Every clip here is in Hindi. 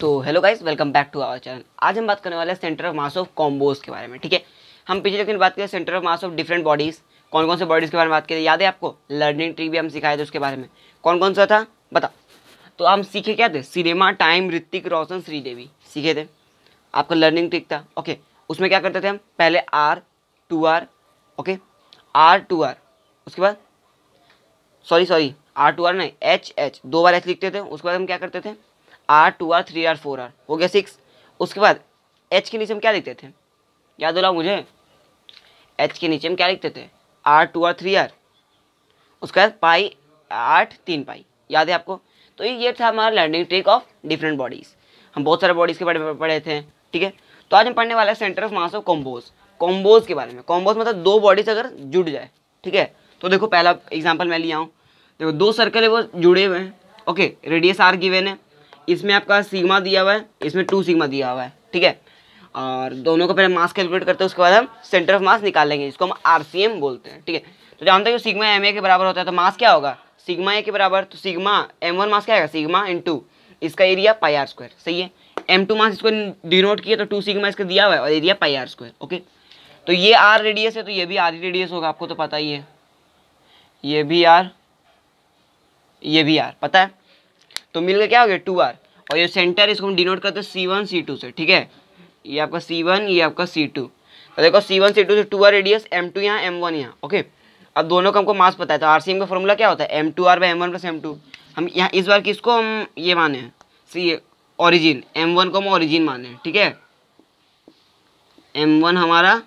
तो hello guys welcome back to our channel आज हम बात करने वाले हैं centre of mass of combos के बारे में ठीक है हम पिछले दिन बात करें centre of mass of different bodies कौन कौन से बॉडीज़ के बारे में बात करें याद है आपको लर्निंग ट्री भी हम सिखाए थे उसके बारे में कौन कौन सा था बता तो हम सीखे क्या थे सिनेमा टाइम ऋतिक रोशन श्रीदेवी सीखे थे आपका लर्निंग ट्रिक था ओके उसमें क्या करते थे हम पहले R two R okay R two R उसके बाद sorry sorry R two R नहीं एच एच दो बार एच लिखते थे उसके बाद हम क्या करते थे R two R three R four R हो गया सिक्स उसके बाद एच के नीचे हम क्या लिखते थे याद हो रहा मुझे एच के नीचे हम क्या लिखते थे R two R three R उसके बाद पाई आठ तीन पाई याद है आपको तो ये था हमारा learning trick of different bodies हम बहुत सारे बॉडीज़ के बारे में पढ़े थे ठीक है तो आज हम पढ़ने वाले हैं centre of mass of combos combos के बारे में कॉम्बोज मतलब दो बॉडीज अगर जुड़ जाए ठीक है तो देखो पहला एग्जाम्पल मैं लिया हूँ देखो दो सर्कल है वो जुड़े हुए हैं ओके रेडियस आर गिवेन है इसमें आपका सीमा दिया हुआ है इसमें टू सीमा दिया हुआ है ठीक है और दोनों को पहले मास कैलकुलेट करते हैं उसके बाद हम सेंटर ऑफ मास निकाल लेंगे इसको हम आर बोलते हैं ठीक है तो जानते कि सिग्मा एम ए के बराबर होता है तो मास क्या होगा सिग्मा ए के बराबर तो सिग्मा एम वन मास क्या आएगा सिग्मा इन टू इसका एरिया पाई आर स्क्वायर सही है एम टू मास इसको डिनोट किया तो टू सिग्मा इसका दिया हुआ है और area pi R square okay तो ये आर रेडियस है तो ये भी आर ही रेडियस होगा आपको तो पता ही है ये भी आर ये भी आर पता है तो मिलकर क्या हो गया टू आर और ये सेंटर इसको हम डिनोट करते सी वन सी टू से ठीक है ये आपका सी वन ये आपका सी टू तो देखो सी वन सी टू से two R radius M two यहाँ एम वन यहाँ ओके अब दोनों का हमको मास पता है तो आर सी एम का फॉर्मूला क्या होता है M two R by M one plus M two हम यहाँ इस बार किसको हम ये माने सी ऑरिजिन एम वन को हम ऑरिजिन माने ठीक है एम वन हमारा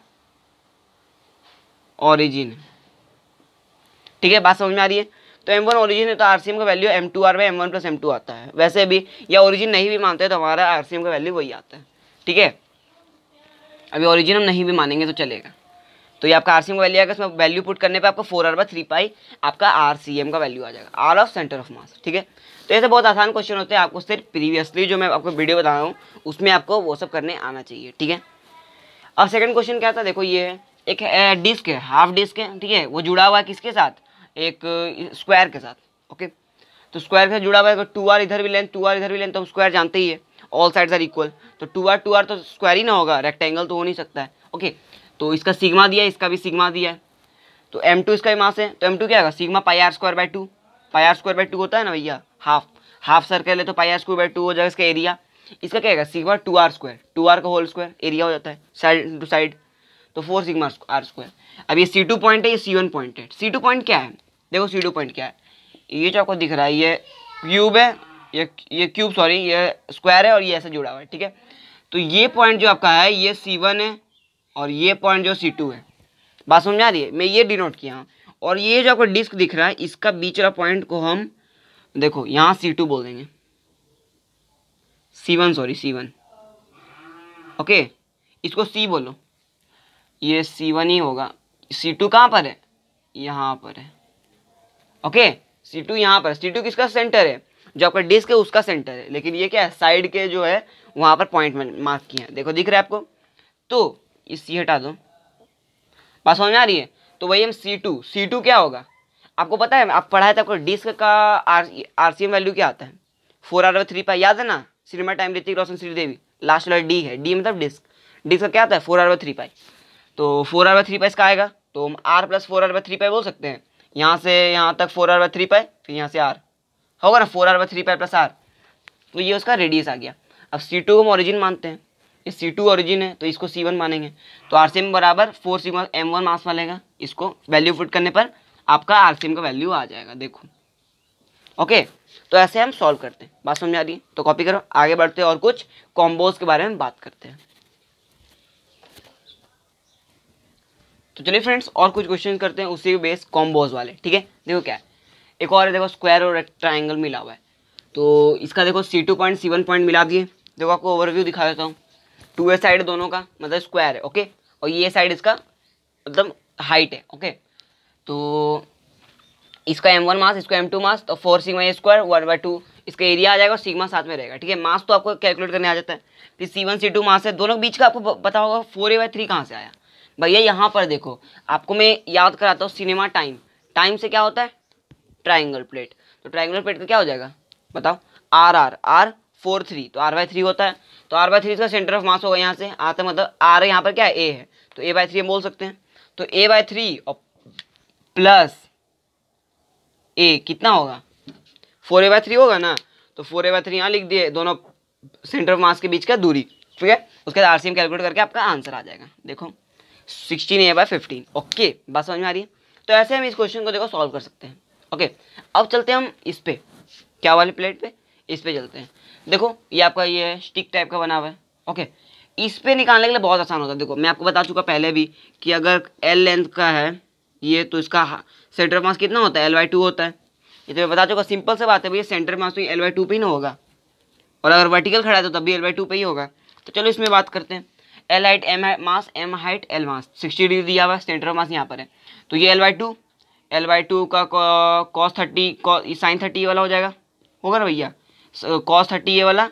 ऑरिजिन ठीक है बात समझ में आ रही है तो एम वन ओरिजिन है तो आर सी एम का वैल्यू एम टू आर में M one plus M two आता है वैसे भी या ओरिजिन नहीं भी मानते तो हमारा आर सी एम का वैल्यू वही आता है ठीक है अभी ओरिजिन हम नहीं भी मानेंगे तो चलेगा तो ये आपका आर सी एम का वैल्यू आएगा उसमें वैल्यू पुट करने पर आपका four R by three pi आपका आर सी एम का वैल्यू आ जाएगा R of centre of mass ठीक है तो ऐसे बहुत आसान क्वेश्चन होते हैं आपको सिर्फ प्रीवियसली जो मैं आपको वीडियो बता रहा हूँ उसमें आपको वो सब करने आना चाहिए ठीक है अब सेकंड क्वेश्चन क्या था देखो ये है एक डिस्क है हाफ डिस्क है ठीक है वो जुड़ा हुआ है किसके साथ एक स्क्वायर के साथ ओके तो स्क्वायर के साथ जुड़ा हुआ है टू आर इधर भी लेंथ टू आर इधर भी लेंथ तो हम स्क्वायर जानते ही है ऑल साइड्स आर इक्वल तो टू आर टू आर तो स्क्वायर ही ना होगा रेक्टेंगल तो हो नहीं सकता है ओके तो इसका सिग्मा दिया है इसका भी सिग्मा दिया है तो एम टू इसका भी मास है तो एम टू क्या होगा sigma pi R square by two pi R square by two होता है ना भैया हाफ हाफ सर्कल है तो pi R square by two हो जाएगा इसका एरिया इसका क्या है sigma two R square two R का होल स्क्वायर एरिया हो जाता है साइड टू साइड तो फोर सिग्मा आर स्क्वायर अब ये सी टू पॉइंट है ये सी वन पॉइंट है सी टू पॉइंट क्या है देखो सी टू पॉइंट क्या है ये जो आपको दिख रहा है ये क्यूब है ये ये क्यूब सॉरी ये स्क्वायर है और ये ऐसे जुड़ा हुआ है ठीक है तो ये पॉइंट जो आपका है ये सी वन है और ये पॉइंट जो सी टू है बात समझ आ रही है मैं ये डिनोट किया हूँ और ये जो आपको डिस्क दिख रहा है इसका बीच वाला पॉइंट को हम देखो यहाँ सी टू बोल देंगे C one sorry C one okay इसको सी बोलो ये सी वन ही होगा सी टू कहाँ पर है यहाँ पर है ओके सी टू यहाँ पर सी टू किसका सेंटर है जो आपका डिस्क है उसका सेंटर है लेकिन ये क्या है साइड के जो है वहाँ पर पॉइंट मार्क किए हैं देखो दिख रहा है आपको तो ये सी हटा दो बात समझ में आ रही है तो वही हम सी टू सी टू क्या होगा आपको पता है आप पढ़ाए थे आपको डिस्क का R R C M value क्या आता है फोर आर थ्री पाई याद है ना cinema time Hrithik Roshan Sridevi last वाला डी है डी मतलब डिस्क डिस्क का क्या आता है फोर आर थ्री पाई तो four R by three pi इसका आएगा तो हम R plus four R by three pi बोल सकते हैं यहाँ से यहाँ तक four R by three pi फिर यहाँ से आर होगा ना four R by three pi plus R तो ये उसका रेडियस आ गया अब सी टू हम ऑरिजिन मानते हैं ये सी टू ऑरिजिन है तो इसको सी वन मानेंगे तो आर सी एम बराबर four C one M one mass मानेगा इसको वैल्यू फुट करने पर आपका आर सी एम का वैल्यू आ जाएगा देखो ओके तो ऐसे हम सॉल्व करते हैं बात समझ आ रही है तो कॉपी करो आगे बढ़ते हैं और कुछ कॉम्बोज के बारे में बात करते हैं तो चलिए फ्रेंड्स और कुछ क्वेश्चन करते हैं उसी बेस कॉम्बोज वाले ठीक है देखो क्या है एक और है देखो स्क्वायर और ट्राइंगल मिला हुआ है तो इसका देखो C two point C one point मिला दिए देखो आपको ओवरव्यू दिखा देता हूँ टू ए साइड दोनों का मतलब स्क्वायर है ओके और ये साइड इसका मतलब हाइट है ओके तो इसका एम वन मास इसका एम टू मास तो four sigma A square one by two इसका एरिया आ जाएगा और सिग्मा साथ में रहेगा ठीक है मास तो आपको कैलकुलेट करने आ जाता है फिर सी वन सी टू मास है दोनों बीच का आपको पता होगा फोर ए बाई थ्री कहाँ से आया भैया यहाँ पर देखो आपको मैं याद कराता हूँ सिनेमा टाइम टाइम से क्या होता है ट्राइंगल प्लेट तो ट्राइंगल प्लेट का क्या हो जाएगा बताओ R R R four three तो आर बाई थ्री होता है तो आर बाई थ्री का सेंटर ऑफ मास होगा यहाँ से आता मतलब आर यहाँ पर क्या है ए है तो ए बाई थ्री हम बोल सकते हैं तो ए बाई थ्री और प्लस ए कितना होगा फोर ए बाई थ्री होगा ना तो फोर ए बाई थ्री यहाँ लिख दिए दोनों सेंटर ऑफ मास के बीच का दूरी ठीक है उसके बाद आर सी एम कैलकुलेट करके आपका आंसर आ जाएगा देखो sixteen A by fifteen okay बात समझ में आ रही है तो ऐसे हम इस क्वेश्चन को देखो सॉल्व कर सकते हैं ओके अब चलते हैं हम इस पर क्या वाले प्लेट पे इस पर चलते हैं देखो ये आपका ये है स्टिक टाइप का बना हुआ है ओके इस पर निकालने के लिए बहुत आसान होता है देखो मैं आपको बता चुका पहले भी कि अगर एल लेंथ का है ये तो इसका सेंटर मास कितना होता है एल वाई टू होता है ये तो मैं बता चुका सिंपल से बात है भैया सेंटर मास तो एल वाई टू पर ही ना होगा और अगर वर्टिकल खड़ा है तो तब भी एल वाई टू पर ही होगा तो चलो इसमें बात करते हैं L height M mass M height L mass sixty degree दिया हुआ है सेंटर मास यहाँ पर है तो ये L by two L by two का कॉस थर्टी साइन थर्टी ये वाला हो जाएगा होगा ना भैया कॉस थर्टी ये वाला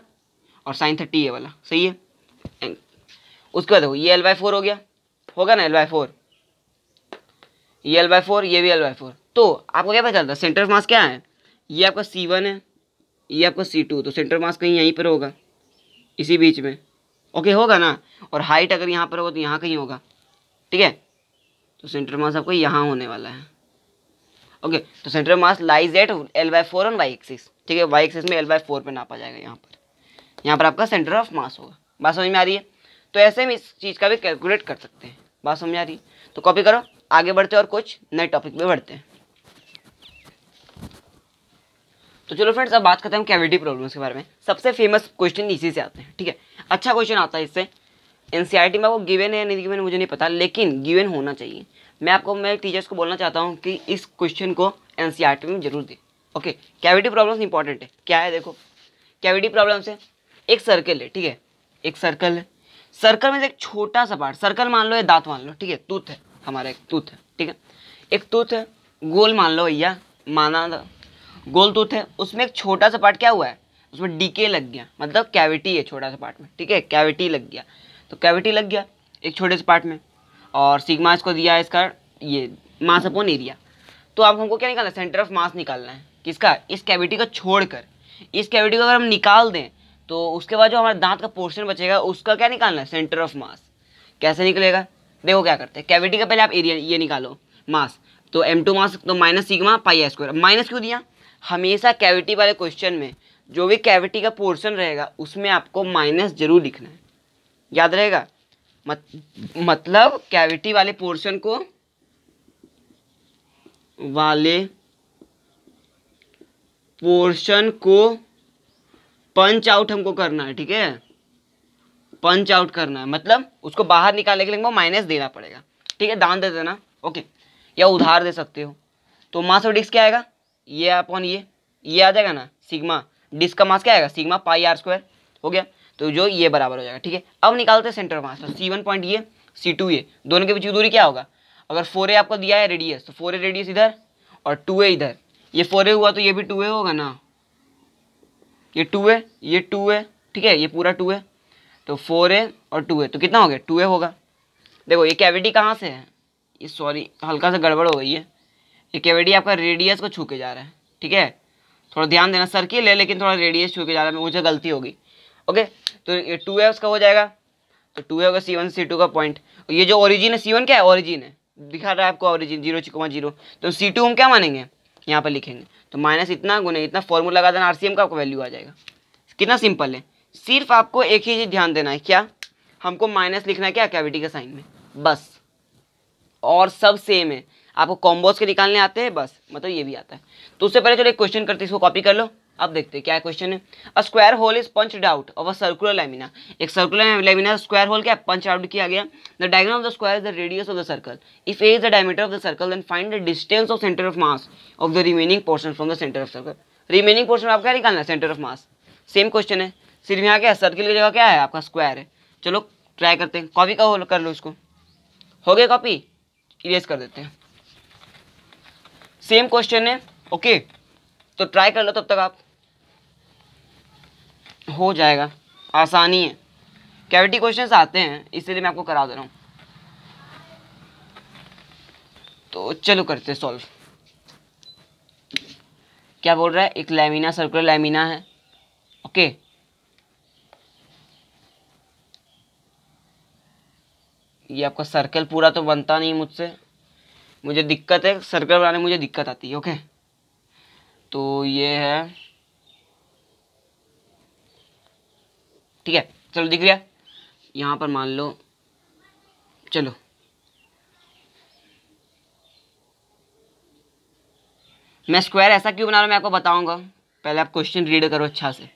और साइन थर्टी ये वाला सही है उसके बाद देखो ये एल बाई फोर हो गया होगा ना एल बाई फोर ये एल बाई फोर ये भी एल बाई फोर तो आपको क्या पता चलता है सेंटर ऑफ मास क्या है ये आपका सी वन है ये आपका सी टू तो सेंटर मास कहीं यहीं पर होगा इसी बीच में ओके होगा ना और हाइट अगर यहाँ पर होगा तो यहाँ कहीं होगा ठीक है तो सेंटर मास आपको यहाँ होने वाला है ओके तो centre mass lies at L by four on Y axis ठीक है वाई एक्सिस में एल बाई फोर पर नापा जाएगा यहाँ पर यहाँ पर आपका सेंटर ऑफ मास होगा बात समझ में आ रही है तो ऐसे हम इस चीज़ का भी कैलकुलेट कर सकते हैं बात समझ में आ रही है तो कॉपी करो आगे बढ़ते हैं और कुछ नए टॉपिक में बढ़ते हैं तो चलो फ्रेंड्स अब बात करते हैं कैविटी प्रॉब्लम्स के बारे में सबसे फेमस क्वेश्चन इसी से आते हैं ठीक है अच्छा क्वेश्चन आता है इससे एन e में वो गिवन है नहीं गिवन मुझे नहीं पता लेकिन गिवन होना चाहिए मैं आपको मैं टीचर्स को बोलना चाहता हूँ कि इस क्वेश्चन को एन e में जरूर दें ओके कैविटी प्रॉब्लम्स इंपॉर्टेंट है क्या है देखो कैविटी प्रॉब्लम्स है एक सर्कल है ठीक है एक सर्कल है सर्कल में से एक छोटा सा पार्ट सर्कल मान लो या दांत मान लो ठीक है टूथ है हमारा एक टूथ है ठीक है एक टूथ है गोल मान लो भैया माना गोल टूथ है उसमें एक छोटा सा पार्ट क्या हुआ है उसमें डीके लग गया मतलब कैविटी है छोटा सा पार्ट में ठीक है कैविटी लग गया तो कैविटी लग गया एक छोटे से पार्ट में और सिग्मा इसको दिया है इसका ये मास अपोन एरिया तो आप हमको क्या निकालना है सेंटर ऑफ मास निकालना है किसका इस कैविटी को छोड़कर इस कैविटी को अगर हम निकाल दें तो उसके बाद जो हमारे दांत का पोर्शन बचेगा उसका क्या निकालना है सेंटर ऑफ मास कैसे निकलेगा देखो क्या करते हैं कैविटी का पहले आप एरिया ये निकालो मास तो एम टू मास तो minus sigma pi square minus क्यों दिया हमेशा कैविटी वाले क्वेश्चन में जो भी कैविटी का पोर्शन रहेगा उसमें आपको माइनस जरूर लिखना है याद रहेगा मत, मतलब कैविटी वाले पोर्शन को वाले पोर्शन को पंच आउट हमको करना है ठीक है पंच आउट करना है मतलब उसको बाहर निकालने के लिए हमको माइनस देना पड़ेगा ठीक है दान दे देना ओके या उधार दे सकते हो तो मास ऑफ डिस्क क्या आएगा ये अपॉन ये ये आ जाएगा ना सिग्मा डिस्क का मास क्या आएगा सिग्मा पाई आर स्क्वायर हो गया तो जो ये बराबर हो जाएगा ठीक है अब निकालते हैं सेंटर मास तो सी वन पॉइंट ये सी टू ये दोनों के बीच की दूरी क्या होगा अगर फोर ए आपको दिया है रेडियस तो फोर ए रेडियस इधर और टू ए इधर ये फोर ए हुआ तो ये भी टू ए होगा ना ये टू ए ये टू ए ठीक है ये पूरा टू ए तो फोर ए और टू ए तो कितना हो गया टू ए होगा देखो ये कैविटी कहाँ से है ये सॉरी हल्का सा गड़बड़ हो गई है ये कैविटी आपका रेडियस को छू के जा रहा है ठीक है थोड़ा ध्यान देना सर्किल है लेकिन थोड़ा रेडियस छू के जा रहा है मुझे गलती होगी ओके तो ये टू है उसका हो जाएगा तो टू है होगा सी वन सी टू का पॉइंट ये जो ओरिजिन है सी वन क्या है ओरिजिन है दिखा रहा है आपको ओरिजिन जीरो चिकोमा जीरो तो सी टू हम क्या मानेंगे यहाँ पर लिखेंगे तो माइनस इतना गुने इतना फॉर्मूला लगा देना एम का आपका वैल्यू आ जाएगा कितना सिंपल है सिर्फ आपको एक ही चीज़ ध्यान देना है क्या हमको माइनस लिखना है क्या कैविटी के साइन में बस और सब सेम है आपको कॉम्बोज के निकालने आते हैं बस मतलब ये भी आता है तो उससे पहले चलो एक क्वेश्चन करते इसको कॉपी कर लो अब देखते हैं क्या क्वेश्चन है a square hole is punched out of a circular lamina एक सर्कुलर लेमिना स्क्वायर होल क्या पंच आउट किया गया the diagram of the square is the radius of the circle if a is the diameter of the circle then find the distance of centre of mass of the remaining portion from the centre of circle remaining portion आप क्या निकालना है centre of mass same question है सिर्फ यहाँ क्या है सर्किल की जगह क्या है आपका स्क्वायर है चलो ट्राई करते हैं कॉपी का होल कर लो इसको हो गया कॉपी इरेज कर देते हैं सेम क्वेश्चन है ओके तो ट्राई कर लो तब तक आप हो जाएगा आसानी है कैविटी क्वेश्चन आते हैं इसीलिए मैं आपको करा दे रहा हूँ तो चलो करते सॉल्व क्या बोल रहा है एक लेमिना सर्कुलर लेमिना है ओके ये आपका सर्कल पूरा तो बनता नहीं मुझसे मुझे दिक्कत है सर्कल बनाने में मुझे दिक्कत आती है ओके तो ये है ठीक है चलो दिख गया यहाँ पर मान लो चलो मैं स्क्वायर ऐसा क्यों बना रहा हूँ मैं आपको बताऊंगा पहले आप क्वेश्चन रीड करो अच्छा से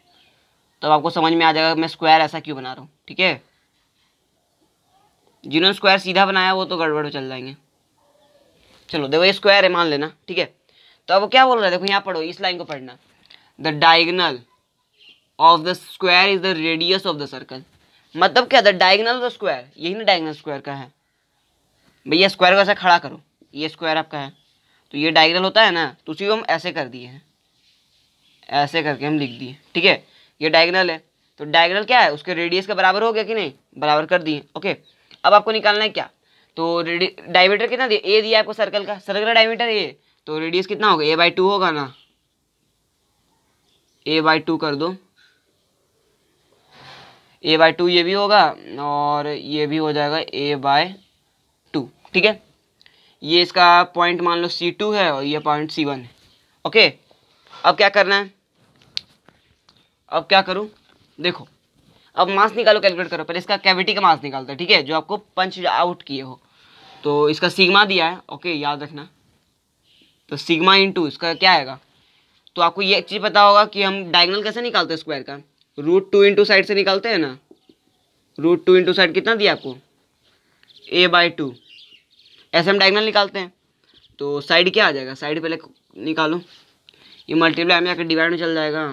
तब आपको समझ में आ जाएगा मैं स्क्वायर ऐसा क्यों बना रहा हूँ ठीक है जिन्होंने स्क्वायर सीधा बनाया वो तो गड़बड़ चल जाएंगे चलो देखो ये स्क्वायर है मान लेना ठीक है तो अब क्या बोल रहा है देखो यहाँ पढ़ो इस लाइन को पढ़ना the diagonal of the square is the radius of the circle मतलब क्या the diagonal of the square यही ना डायगनल स्क्वायर का है भैया स्क्वायर को ऐसा खड़ा करो ये स्क्वायर आपका है तो ये डायगनल होता है ना तो उसी को हम ऐसे कर दिए हैं ऐसे करके हम लिख दिए ठीक है ये डायगनल है तो डायगनल क्या है उसके रेडियस के बराबर हो गया कि नहीं बराबर कर दिए ओके अब आपको निकालना है क्या तो डायमीटर कितना दिया ए दिया आपको सर्कल का सर्कल का डायमीटर ए तो रेडियस कितना होगा ए बाई टू होगा ना ए बाई टू कर दो ए बाई टू ये भी होगा और ये भी हो जाएगा ए बाय टू ठीक है ये इसका पॉइंट मान लो सी टू है और ये पॉइंट सी वन है ओके अब क्या करना है अब क्या करूँ देखो अब मास निकालो कैलकुलेट करो पहले इसका कैविटी का मास निकालते हैं ठीक है जो आपको पंच आउट किए हो तो इसका सिग्मा दिया है ओके याद रखना तो सिग्मा इंटू इसका क्या आएगा तो आपको ये चीज़ पता होगा कि हम डायगनल कैसे निकालते हैं स्क्वायर का रूट टू इंटू साइड से निकालते हैं ना रूट टू इंटू साइड कितना दिया आपको ए बाई टू ऐसे हम डायगनल निकालते हैं तो साइड क्या आ जाएगा साइड पहले निकालो ये मल्टीप्लाई में आकर डिवाइड में चल जाएगा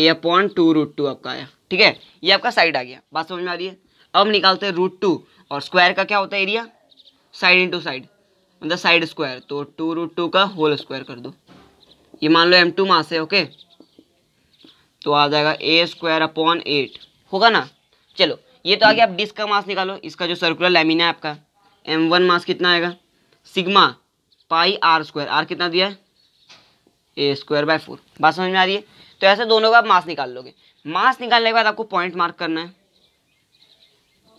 A upon two root two आपका आया ठीक है ये आपका साइड आ गया बात समझ में आ रही है अब निकालते हैं रूट टू और स्क्वायर का क्या होता है एरिया साइड इंटू साइड मतलब साइड स्क्वायर तो टू रूट टू का होल स्क्वायर कर दो ये मान लो एम टू मास है ओके तो आ जाएगा ए स्क्वायर अपॉन एट होगा ना चलो ये तो आगे आप डिस्क का मास निकालो इसका जो सर्कुलर लेमिना है आपका एम वन मास कितना आएगा sigma pi R square R कितना दिया है ए स्क्वायर बाय फोर बात समझ में आ रही है तो ऐसे दोनों का आप मास निकाल लोगे मास निकालने के बाद आपको पॉइंट मार्क करना है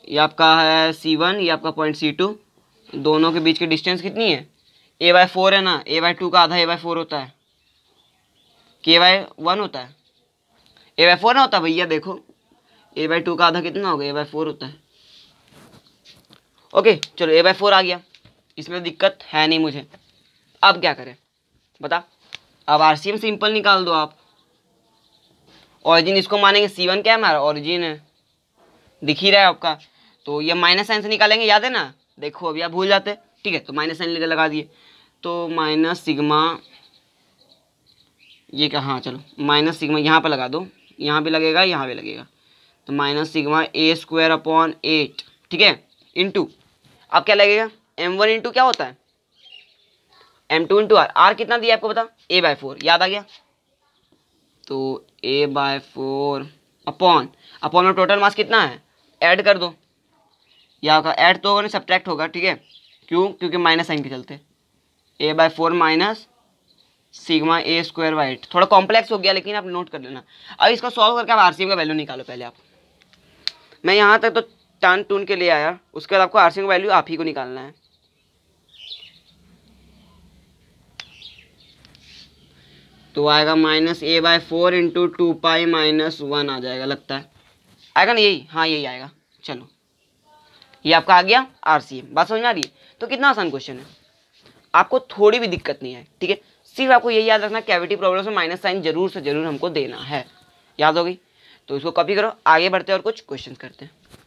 ये आपका है सी वन ये आपका पॉइंट सी टू दोनों के बीच की डिस्टेंस कितनी है ए बाई फोर है ना ए बाई टू का आधा ए बाई फोर होता है के बाई वन होता है ए बाई फोर ना होता भैया देखो ए बाई टू का आधा कितना होगा ए बाई फोर होता है ओके चलो ए बाई फोर आ गया इसमें तो दिक्कत है नहीं मुझे अब क्या करें बता अब आर सिंपल निकाल दो आप ऑरिजिन इसको मानेंगे सी वन क्या है हमारा ऑरिजिन है दिख ही रहा है आपका तो ये माइनस साइन से निकालेंगे याद है ना देखो अभी आप भूल जाते ठीक है तो माइनस साइन लेकर लगा दिए तो माइनस सिग्मा ये क्या हाँ चलो माइनस सिग्मा यहाँ पर लगा दो यहाँ भी लगेगा यहाँ भी लगेगा तो minus sigma A square upon eight ठीक है टू अब क्या लगेगा एम वन इंटू क्या होता है M two into R R कितना दिया आपको पता ए बाय फोर याद आ गया तो A by four upon upon में टोटल मास कितना है ऐड कर दो या होगा ऐड तो होगा नहीं सब्ट्रैक्ट होगा ठीक है क्यों क्योंकि माइनस साइन के चलते A by four minus sigma A square by eight थोड़ा कॉम्प्लेक्स हो गया लेकिन आप नोट कर लेना अब इसको सॉल्व करके आप एम का वैल्यू निकालो पहले आप मैं यहाँ तक तो टन टून के लिए आया उसके बाद आपको एम का वैल्यू आप ही को निकालना है तो आएगा minus A by four into two pi minus one आ जाएगा लगता है आएगा ना यही हाँ यही आएगा चलो ये आपका आ गया आर एम बात समझ में आ रही है तो कितना आसान क्वेश्चन है आपको थोड़ी भी दिक्कत नहीं है ठीक है सिर्फ आपको यही याद रखना कैविटी प्रॉब्लम में माइनस साइन जरूर से जरूर हमको देना है याद हो गई तो इसको कॉपी करो आगे बढ़ते हैं और कुछ क्वेश्चन करते हैं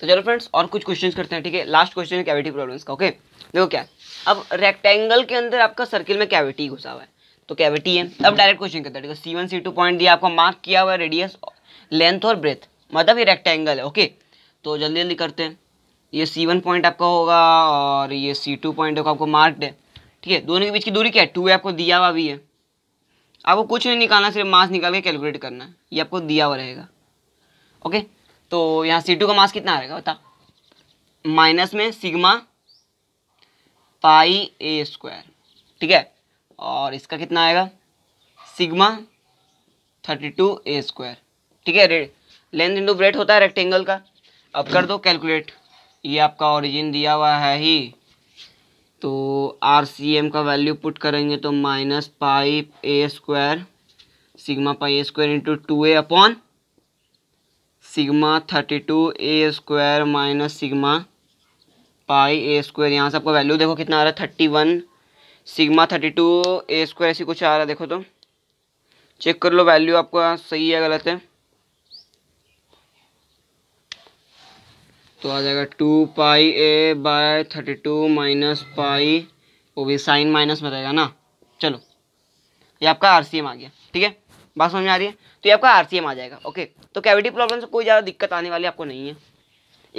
तो चलो फ्रेंड्स और कुछ क्वेश्चन करते हैं ठीक है लास्ट क्वेश्चन है कैविटी प्रॉब्लम्स का ओके देखो क्या अब रेक्टेंगल के अंदर आपका सर्किल में कैविटी घुसा हुआ है तो कैविटी है अब डायरेक्ट क्वेश्चन करते हैं C one C two point दिया आपका मार्क किया हुआ है रेडियस लेंथ और ब्रेथ मतलब ये रेक्टेंगल है ओके तो जल्दी जल्दी करते हैं ये सी वन पॉइंट आपका होगा और ये सी टू पॉइंट होगा आपको मार्क्ड है ठीक है दोनों के बीच की दूरी क्या है टू आपको दिया हुआ भी है आपको कुछ नहीं निकालना सिर्फ मास निकाल के कैलकुलेट करना है ये आपको दिया हुआ रहेगा ओके तो यहाँ सी टू का मास कितना आएगा बता माइनस में सिग्मा पाई ए स्क्वायर ठीक है और इसका कितना आएगा sigma thirty two A square ठीक है रेड लेंथ इंटू ब्रेथ होता है रेक्टेंगल का अब कर दो कैलकुलेट ये आपका ओरिजिन दिया हुआ है ही तो आर सी एम का वैल्यू पुट करेंगे तो minus pi A square sigma pi A square into two A upon sigma thirty two A square minus sigma pi A square यहाँ से आपका वैल्यू देखो कितना आ रहा है thirty one sigma thirty two A square ऐसी कुछ आ रहा है देखो तो चेक कर लो वैल्यू आपका सही है गलत है तो आ जाएगा two pi A by thirty two minus pi वो भी साइन माइनस में रहेगा ना चलो ये आपका आर सी एम आ गया ठीक है बात समझ में आ रही है तो ये आपका आर सी एम आ जाएगा ओके तो कैविटी प्रॉब्लम से कोई ज़्यादा दिक्कत आने वाली आपको नहीं है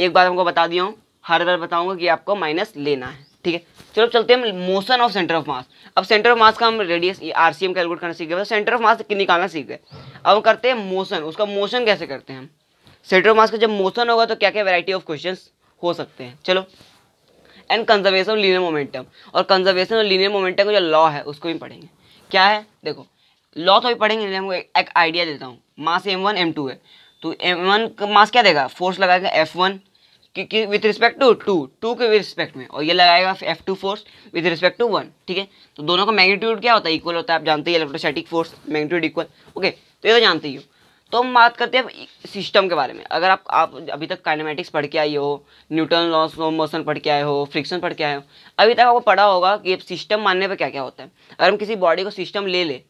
एक बार हमको बता दिया हूँ हर बार बताऊँगा कि आपको माइनस लेना है ठीक है चलो चलते हैं motion of centre of mass अब सेंटर ऑफ मास का हम radius R C M calculate करना सीख गए सेंटर ऑफ मास निकालना सीख गए अब करते हैं मोशन उसका मोशन कैसे करते हैं हम सेटर मास का जब मोशन होगा तो क्या क्या वेराइटी ऑफ क्वेश्चन हो सकते हैं चलो and conservation of linear momentum और कंजर्वेशन और लीनियर मोमेंटम का जो लॉ है उसको भी पढ़ेंगे क्या है देखो लॉ तो भी पढ़ेंगे हमको एक आइडिया देता हूँ mass M one M two है तो एम वन का मास क्या देगा फोर्स लगाएगा एफ वन कि with respect to two two के विद रिस्पेक्ट में और ये लगाएगा F two force with respect to one ठीक है तो दोनों का मैग्नीट्यूड क्या होता है इक्वल होता है आप जानते ही electrostatic force magnitude equal okay तो ये तो जानते ही हो तो हम बात करते हैं सिस्टम के बारे में अगर आप आप अभी तक काइनेमेटिक्स पढ़ के आए हो न्यूटन लॉस ऑफ मोशन पढ़ के आए हो फ्रिक्शन पढ़ के आए हो अभी तक आपको पढ़ा होगा कि सिस्टम मानने पर क्या क्या होता है अगर हम किसी बॉडी को सिस्टम ले ले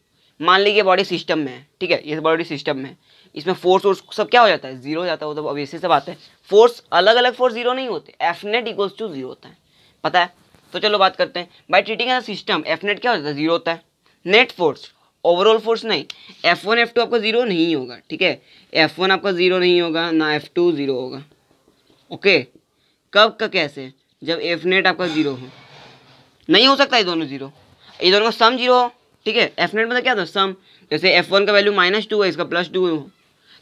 मान लीजिए बॉडी सिस्टम में है ठीक है ये बॉडी सिस्टम में है इसमें फोर्स वोर्स सब क्या हो जाता है जीरो हो जाता है वो तो अब ऐसे सब बात है फोर्स अलग अलग फोर्स जीरो नहीं होते F net equals to zero होता है पता है तो चलो बात करते हैं by treating as system F net क्या हो जाता है जीरो होता है नेट फोर्स ओवरऑल फोर्स नहीं एफ वन एफ टू आपका ज़ीरो नहीं होगा ठीक है एफ वन आपका ज़ीरो नहीं होगा ना एफ टू ज़ीरो होगा ओके कब का कैसे जब एफ नेट आपका ज़ीरो हो नहीं हो सकता ये दोनों ज़ीरो ये दोनों का सम जीरो हो ठीक है एफ नेट मतलब क्या था सम जैसे एफ वन का वैल्यू माइनस टू है इसका प्लस टू हो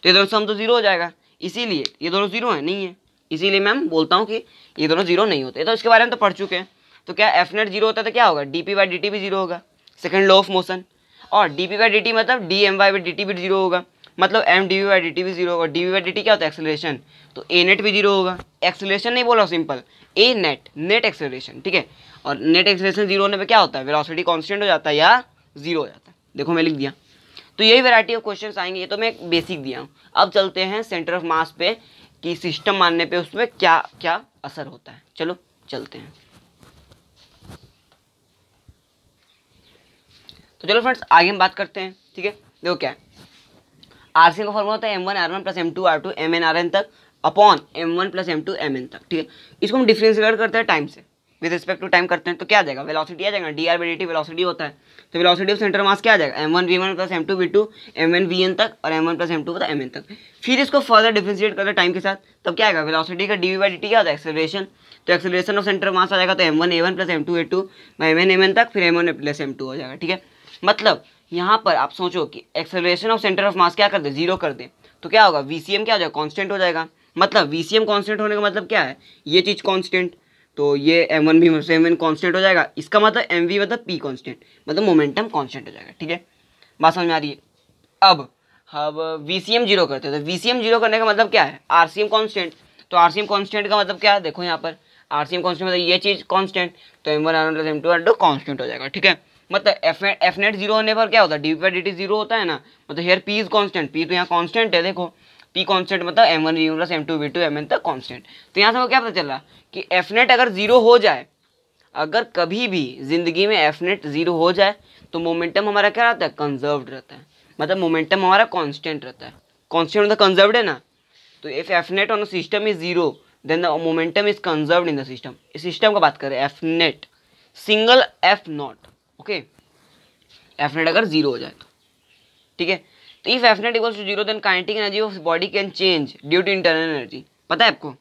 तो ये दोनों सम तो ज़ीरो हो जाएगा इसीलिए ये दोनों ज़ीरो है नहीं है इसीलिए मैम बोलता हूँ कि ये दोनों ज़ीरो नहीं होते तो इसके बारे में तो पढ़ चुके हैं तो क्या एफ नेट जीरो होता है तो क्या होगा D P by D T भी जीरो होगा सेकेंड लॉ ऑफ मोशन और D P by D T मतलब D M V by D T भी जीरो होगा मतलब M D V by D T भी जीरो होगा D V by D T क्या होता है एक्सेलरेशन तो ए नेट भी जीरो होगा एक्सेलरेशन नहीं बोला simple A net net acceleration ठीक है और नेट एक्सेलरेशन जीरो होने पर क्या होता है वेलोसिटी कॉन्स्टेंट हो जाता है या जीरो हो जाता है देखो मैं लिख दिया तो यही वैरायटी ऑफ क्वेश्चन आएंगे ये तो मैं बेसिक दिया हूँ अब चलते हैं सेंटर ऑफ मास पे कि सिस्टम मानने पे उसमें क्या क्या असर होता है चलो चलते हैं तो चलो फ्रेंड्स आगे हम बात करते हैं ठीक है देखो क्या है आर सी का फॉर्मूला होता है M one R one plus M two R two M N R N तक upon M one plus M two M N तक ठीक है इसको हम डिफ्रेंशिएट करते हैं टाइम से विद रिस्पेक्ट टू टाइम करते हैं तो क्या आ जाएगा वेलोसिटी आ जाएगा D R by D velocity होता है तो वेलोसिटी ऑफ सेंटर मास क्या आ जाएगा M one V one plus M two V two M N V N तक और M one plus M two M N तक फिर इसको फर्दर डिफ्रेंशिएट करते हैं टाइम के साथ तब क्या आएगा वेलोसिटी का D V by D T क्या होता है एक्सेलरेशन तो एक्सेलरेशन ऑफ सेंटर मास आ जाएगा तो M one A one plus M two A two M N M N तक फिर M one plus M two हो जाएगा ठीक है मतलब यहाँ पर आप सोचो कि acceleration of centre of mass क्या कर दे जीरो कर दे तो क्या होगा वी क्या हो जाएगा कॉन्स्टेंट हो जाएगा मतलब वी सी होने का मतलब क्या है ये चीज़ कॉन्स्टेंट तो ये एम वन भी एम वन कॉन्स्टेंट हो जाएगा इसका मतलब एम वी मतलब पी कॉन्स्टेंट मतलब मोमेंटम कांस्टेंट हो जाएगा ठीक है बात समझ में आ रही है अब अब वी सी एम जीरो करते हैं तो वी सी एम जीरो करने का मतलब क्या है आर सी एम कॉन्स्टेंट तो आर सी एम कॉन्स्टेंट का मतलब क्या है देखो यहाँ पर आर सी एम कॉन्स्टेंट मतलब ये चीज़ कॉन्स्टेंट तो M one R plus M two R two constant हो जाएगा ठीक है मतलब एफ एफ नेट जीरो होने पर क्या होता है D P D T zero होता है ना मतलब here P is constant P तो यहाँ कॉन्स्टेंट है देखो पी कॉन्स्टेंट मतलब M one plus M two V two M N तक कॉन्स्टेंट तो यहाँ से हमें क्या पता चल है कि एफ नेट अगर जीरो हो जाए अगर कभी भी ज़िंदगी में एफ नेट जीरो हो जाए तो मोमेंटम हमारा क्या रहता है कंजर्वड रहता है मतलब मोमेंटम हमारा कॉन्स्टेंट रहता है कॉन्स्टेंट मतलब कंजर्व है ना तो if F net on the system is zero then the momentum is conserve in the system इस सिस्टम का बात करें F net single F not okay F net अगर जीरो हो जाए तो ठीक है तो if F net equals to zero then kinetic energy of body can change due to internal energy पता है आपको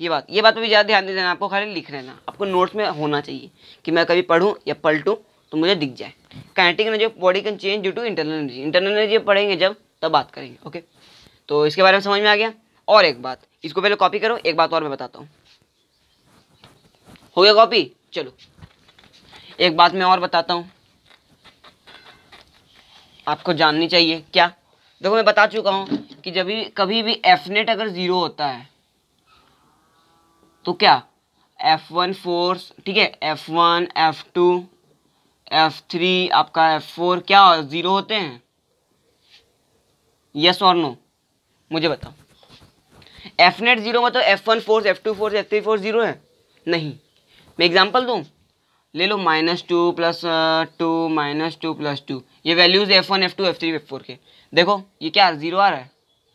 ये बात ये बात भी ज़्यादा ध्यान दे देना आपको खाली लिख लेना आपको नोट्स में होना चाहिए कि मैं कभी पढ़ूँ या पलटूँ तो मुझे दिख जाए kinetic energy of body can change due to internal energy internal energy पढ़ेंगे जब तब बात करेंगे ओके तो इसके बारे में समझ में आ गया और एक बात इसको पहले कॉपी करो एक बात और मैं बताता हूँ हो गया कॉपी चलो एक बात मैं और बताता हूँ आपको जाननी चाहिए क्या देखो मैं बता चुका हूँ कि जब भी कभी भी एफ नेट अगर ज़ीरो होता है तो क्या एफ वन फोर्स ठीक है F one F two F three आपका एफ फोर क्या ज़ीरो होते हैं यस और नो मुझे बताओ एफ नेट ज़ीरो मतलब F one force F two force F three force zero है नहीं मैं एग्जांपल दूँ ले लो minus two plus two minus two plus two ये values F one F two F three F four के देखो ये क्या जीरो आ रहा है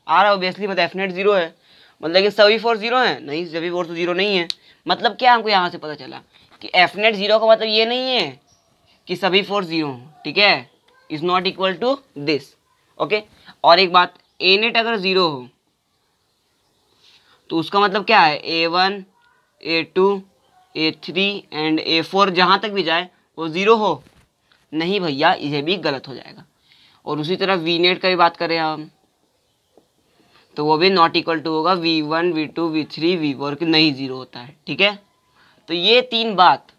आ रहा है ओबियसली मतलब एफनेट जीरो है मतलब कि सभी फोर जीरो है नहीं सभी फोर तो जीरो नहीं है मतलब क्या हमको यहाँ से पता चला कि एफनेट जीरो का मतलब ये नहीं है कि सभी फोर जीरो ठीक है is not equal to this okay और एक बात ए नेट अगर ज़ीरो हो तो उसका मतलब क्या है A one A two A three and A four जहाँ तक भी जाए वो ज़ीरो हो नहीं भैया यह भी गलत हो जाएगा और उसी तरह वी नेट का भी बात करें हम तो वो भी नॉट इक्वल टू होगा V one V two V three V four नहीं ज़ीरो होता है ठीक है तो ये तीन बात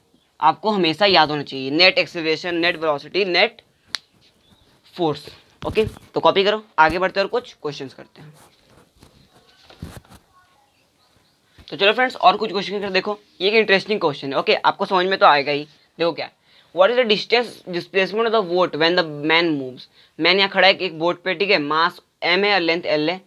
आपको हमेशा याद होना चाहिए net acceleration net velocity net force okay तो कॉपी करो आगे बढ़ते और कुछ क्वेश्चंस करते हैं तो चलो फ्रेंड्स और कुछ क्वेश्चन कर देखो ये एक इंटरेस्टिंग क्वेश्चन है ओके आपको समझ में तो आएगा ही देखो क्या what is the distance displacement of the boat when the man moves man यहाँ खड़ा है एक बोट पे ठीक है मास एम है और लेंथ एल है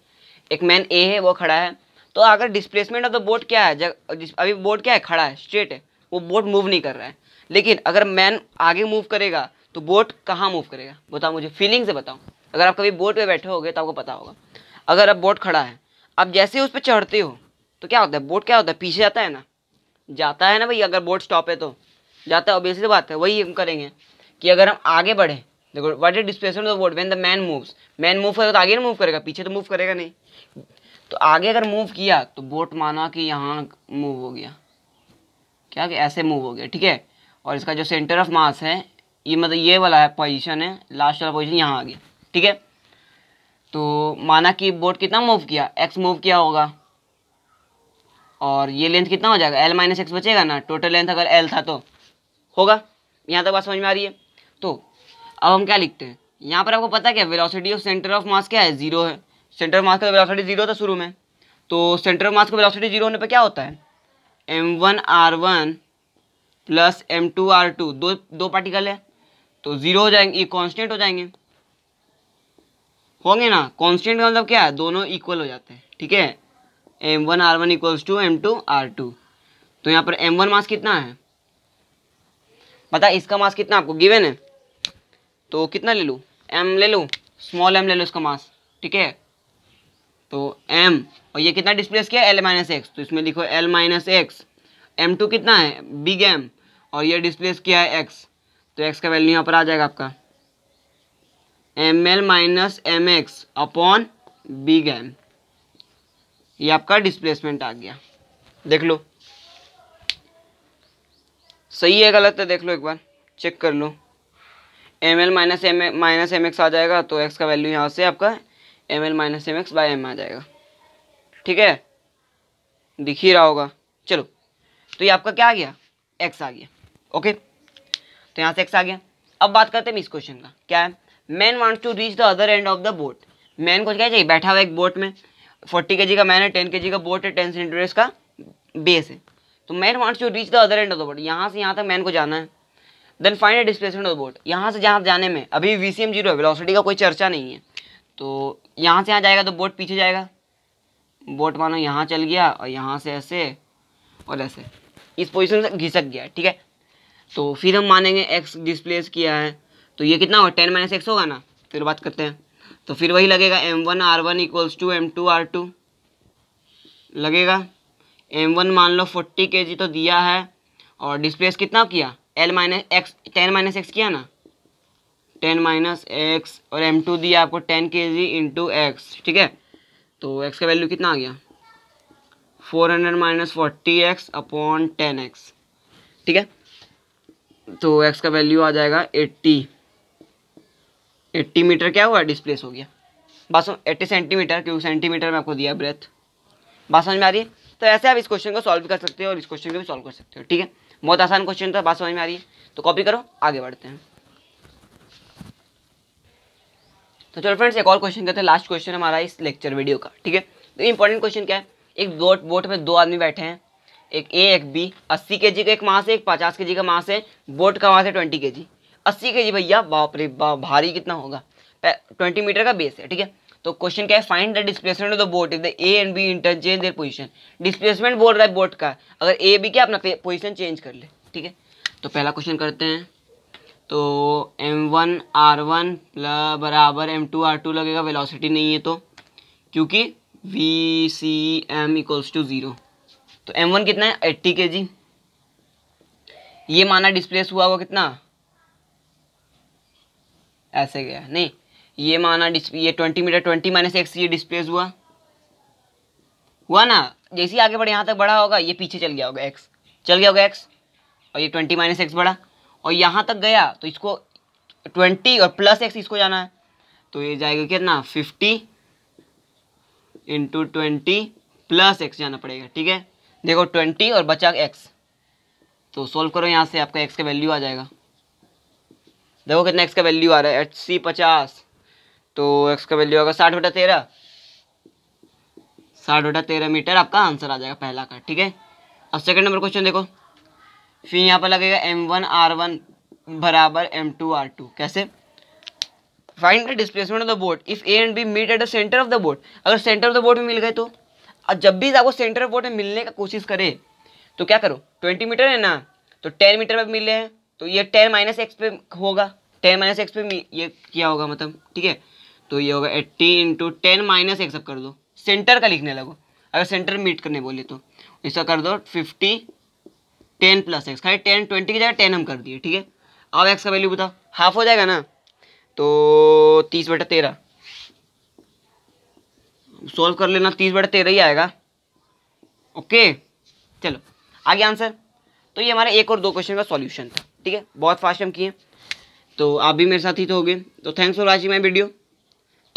एक मैन ए है वो खड़ा है तो अगर डिस्प्लेसमेंट ऑफ द बोट क्या है जग, अभी बोट क्या है खड़ा है स्ट्रेट है वो बोट मूव नहीं कर रहा है लेकिन अगर मैन आगे मूव करेगा तो बोट कहाँ मूव करेगा बताओ मुझे फीलिंग से बताओ अगर आप कभी बोट पे बैठे होगे तो आपको पता होगा अगर आप बोट खड़ा है आप जैसे उस पर चढ़ते हो तो क्या होता है बोट क्या होता है पीछे जाता है ना जाता है ना भाई अगर बोट स्टॉप है तो जाता है ऑब्वियसली बात है वही हम करेंगे कि अगर हम आगे बढ़े देखो what is displacement of boat when the man moves man move करेगा तो आगे ना मूव करेगा पीछे तो मूव करेगा नहीं तो आगे अगर मूव किया तो बोट माना कि यहाँ मूव हो गया क्या कि ऐसे मूव हो गया ठीक है और इसका जो सेंटर ऑफ मास है ये मतलब ये वाला है पोजीशन है लास्ट वाला पोजीशन यहाँ आ गया ठीक है तो माना कि बोट कितना मूव किया एक्स मूव किया होगा और ये लेंथ कितना हो जाएगा एल माइनस एक्स बचेगा ना टोटल लेंथ अगर एल था तो होगा यहाँ तक बात समझ में आ रही है तो अब हम क्या लिखते हैं यहाँ पर आपको पता क्या velocity of centre of mass क्या है जीरो है सेंटर ऑफ मास का वेलोसिटी जीरो था शुरू में तो सेंटर ऑफ मास का वेलोसिटी जीरो होने पर क्या होता है M one R one plus M two R two दो दो पार्टिकल है तो जीरो हो जाएंगे ये कांस्टेंट हो जाएंगे होंगे ना कांस्टेंट का मतलब क्या है दोनों इक्वल हो जाते हैं ठीक है M one R one equals to M two R two तो यहाँ पर एम वन मास कितना है पता है इसका मास कितना आपको गिवेन है तो कितना ले लूँ एम ले लूँ स्मॉल एम ले लो इसका मास ठीक है तो एम और ये कितना डिस्प्लेस किया एल माइनस एक्स तो इसमें लिखो L minus X M two कितना है बिग एम और ये डिस्प्लेस किया है एक्स तो एक्स का वैल्यू यहाँ पर आ जाएगा आपका M L minus M X upon big M ये आपका डिस्प्लेसमेंट आ गया देख लो सही है गलत है देख लो एक बार चेक कर लो M L minus M minus M X आ जाएगा तो एक्स का वैल्यू यहाँ से आपका M L minus M X by M आ जाएगा ठीक है दिख ही रहा होगा चलो तो ये आपका क्या आ गया एक्स आ गया ओके तो यहाँ से एक्स आ गया अब बात करते हैं इस क्वेश्चन का क्या है man wants to reach the other end of the boat man को क्या चाहिए बैठा हुआ एक बोट में फोर्टी के का मैन है टेन के का बोट है टेन सेंटीमीटर इसका बेस है तो man wants to reach the other end of the boat यहाँ से यहाँ तक मैन को जाना है then final displacement of the boat यहाँ से जहाँ जाने में अभी वी सी एम जीरो है वेलोसिटी का कोई चर्चा नहीं है तो यहाँ से यहाँ जाएगा तो बोट पीछे जाएगा बोट मानो यहाँ चल गया और यहाँ से ऐसे और ऐसे इस पोजिशन से घिसक गया ठीक है तो फिर हम मानेंगे एक्स डिस्प्लेस किया है तो ये कितना होगा टेन माइनस एक्स होगा ना फिर बात करते हैं तो फिर वही लगेगा M one R one equals to M two R two लगेगा एम वन मान लो फोर्टी के जी तो दिया है और डिस्प्लेस कितना किया L minus X ten minus X किया ना टेन माइनस एक्स और एम टू दिया आपको टेन के जी इंटू एक्स ठीक है तो एक्स का वैल्यू कितना आ गया four hundred minus forty X upon ten X ठीक है तो एक्स का वैल्यू आ जाएगा एट्टी एट्टी मीटर क्या हुआ डिस्प्लेस हो गया बस एट्टी सेंटीमीटर क्योंकि सेंटीमीटर में आपको दिया ब्रेथ बात समझ में आ रही है तो ऐसे आप इस क्वेश्चन को सॉल्व कर सकते हो और इस क्वेश्चन को भी सॉल्व कर सकते हो ठीक है बहुत आसान क्वेश्चन था बात समझ में आ रही है तो कॉपी करो आगे बढ़ते हैं तो चलो फ्रेंड्स एक और क्वेश्चन करते हैं लास्ट क्वेश्चन हमारा इस लेक्चर वीडियो का ठीक है तो इंपॉर्टेंट क्वेश्चन क्या है एक बोट बोट में दो आदमी बैठे हैं एक ए एक बी अस्सी के जी का एक मास है एक पचास के जी का मास है बोट का मास है ट्वेंटी के जी अस्सी के जी भैया बाप रे बाप भारी कितना होगा ट्वेंटी मीटर का बेस है ठीक है तो क्वेश्चन क्या है find the displacement of the boat if the A and B interchange their position displacement बोल रहा है बोट का अगर ए बी क्या अपना पोजीशन चेंज कर ले ठीक है तो पहला क्वेश्चन करते हैं तो एम वन आर वन बराबर एम टू आर टू लगेगा वेलोसिटी नहीं है तो क्योंकि V C M equals to zero तो एम वन कितना है एट्टी के जी ये माना डिस्प्लेस हुआ हुआ कितना ऐसे गया नहीं ये माना ये twenty metre twenty minus X ये डिस्प्लेस हुआ हुआ ना जैसे ही आगे बढ़े यहाँ तक बढ़ा होगा ये पीछे चल गया होगा एक्स चल गया होगा एक्स और ये ट्वेंटी माइनस एक्स बढ़ा और यहाँ तक गया तो इसको ट्वेंटी और प्लस एक्स इसको जाना है तो ये जाएगा कितना fifty into twenty plus X जाना पड़ेगा ठीक है देखो ट्वेंटी और बचा एक्स तो सोल्व करो यहाँ से आपका एक्स का वैल्यू आ जाएगा देखो कितना एक्स का वैल्यू आ रहा है एच सी पचास तो एक्स का वैल्यू होगा साठ बटा तेरह साठ बटा तेरह मीटर आपका आंसर आ जाएगा पहला का ठीक है अब सेकंड नंबर क्वेश्चन देखो फिर यहाँ पर लगेगा एम वन आर वन बराबर एम टू आर टू कैसे find the displacement of the boat if A and B meet at the centre of the boat अगर सेंटर ऑफ द बोट में मिल गए तो अब जब भी आपको सेंटर ऑफ बोट में मिलने का कोशिश करे तो क्या करो ट्वेंटी मीटर है ना तो टेन मीटर पर मिले हैं तो ये टेन माइनस एक्स पे होगा टेन माइनस एक्स पे ये किया होगा मतलब ठीक है तो ये होगा eighty into ten minus X कर दो सेंटर का लिखने लगो अगर सेंटर मीट करने बोले तो इसका कर दो फिफ्टी टेन प्लस एक्स खाली टेन ट्वेंटी की जगह टेन हम कर दिए ठीक है अब एक्स का वैल्यू बताओ हाफ हो जाएगा ना तो तीस बटा तेरह सोल्व कर लेना तीस बटा तेरह ही आएगा ओके चलो आगे आंसर तो ये हमारे एक और दो क्वेश्चन का सॉल्यूशन था ठीक है बहुत फास्ट हम किए तो आप भी मेरे साथ ही तो हो गए तो thanks for watching my video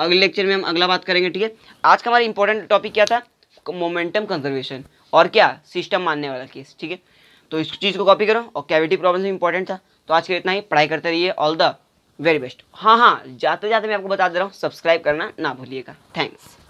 अगले लेक्चर में हम अगला बात करेंगे ठीक है आज का हमारा इंपॉर्टेंट टॉपिक क्या था मोमेंटम कंजर्वेशन और क्या सिस्टम मानने वाला केस ठीक है तो इस चीज़ को कॉपी करो और कैविटी प्रॉब्लम भी इंपॉर्टेंट था तो आज के इतना ही पढ़ाई करते रहिए ऑल द वेरी बेस्ट हाँ हाँ जाते जाते मैं आपको बता दे रहा हूँ सब्सक्राइब करना ना भूलिएगा थैंक्स